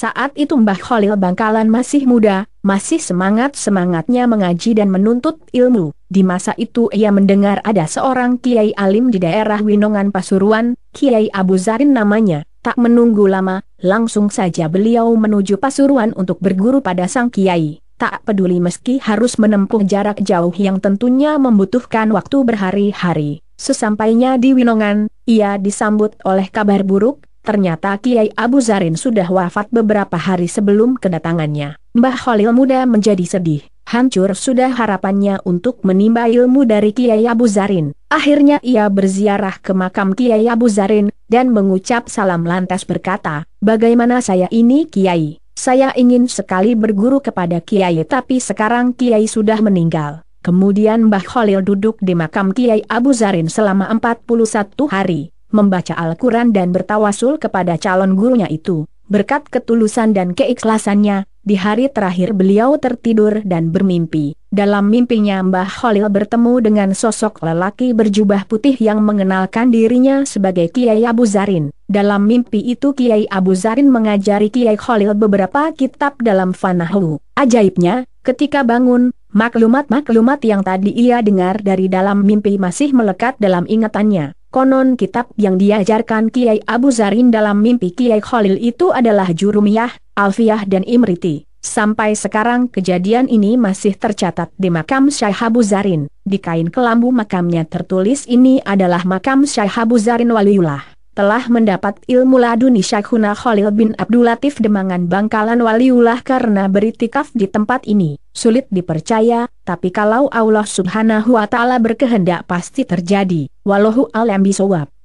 Saat itu Mbah Khalil Bangkalan masih muda, masih semangat-semangatnya mengaji dan menuntut ilmu. Di masa itu ia mendengar ada seorang Kiai Alim di daerah Winongan Pasuruan, Kiai Abu Zarin namanya. Tak menunggu lama, langsung saja beliau menuju Pasuruan untuk berguru pada sang Kiai. Tak peduli meski harus menempuh jarak jauh yang tentunya membutuhkan waktu berhari-hari. Sesampainya di Winongan, ia disambut oleh kabar buruk, ternyata Kiai Abu Zarin sudah wafat beberapa hari sebelum kedatangannya. Mbah Khalil muda menjadi sedih, hancur sudah harapannya untuk menimba ilmu dari Kiai Abu Zarin. Akhirnya ia berziarah ke makam Kiai Abu Zarin, dan mengucap salam lantas berkata, Bagaimana saya ini Kiai? Saya ingin sekali berguru kepada Kiai tapi sekarang Kiai sudah meninggal. Kemudian Mbah Khalil duduk di makam Kiai Abu Zarin selama 41 hari membaca Al-Quran dan bertawasul kepada calon gurunya itu. Berkat ketulusan dan keikhlasannya, di hari terakhir beliau tertidur dan bermimpi. Dalam mimpinya Mbah Khalil bertemu dengan sosok lelaki berjubah putih yang mengenalkan dirinya sebagai Kiai Abu Zarin. Dalam mimpi itu Kiai Abu Zarin mengajari Kiai Khalil beberapa kitab dalam Fanahu. Ajaibnya, ketika bangun, maklumat-maklumat yang tadi ia dengar dari dalam mimpi masih melekat dalam ingatannya. Konon kitab yang diajarkan Kiai Abu Zarin dalam mimpi Kiai Khalil itu adalah Jurumiyah, Alfiyah dan Imriti. Sampai sekarang kejadian ini masih tercatat di makam Syekh Abu Zarin. Di kain kelambu makamnya tertulis ini adalah makam Syekh Abu Zarin Waliullah. Telah mendapat ilmu laduni Syekhuna Khalil bin Abdul Latif Demangan Bangkalan Waliullah karena beritikaf di tempat ini sulit dipercaya, tapi kalau Allah subhanahu wa ta'ala berkehendak pasti terjadi, walahu alam bisawab.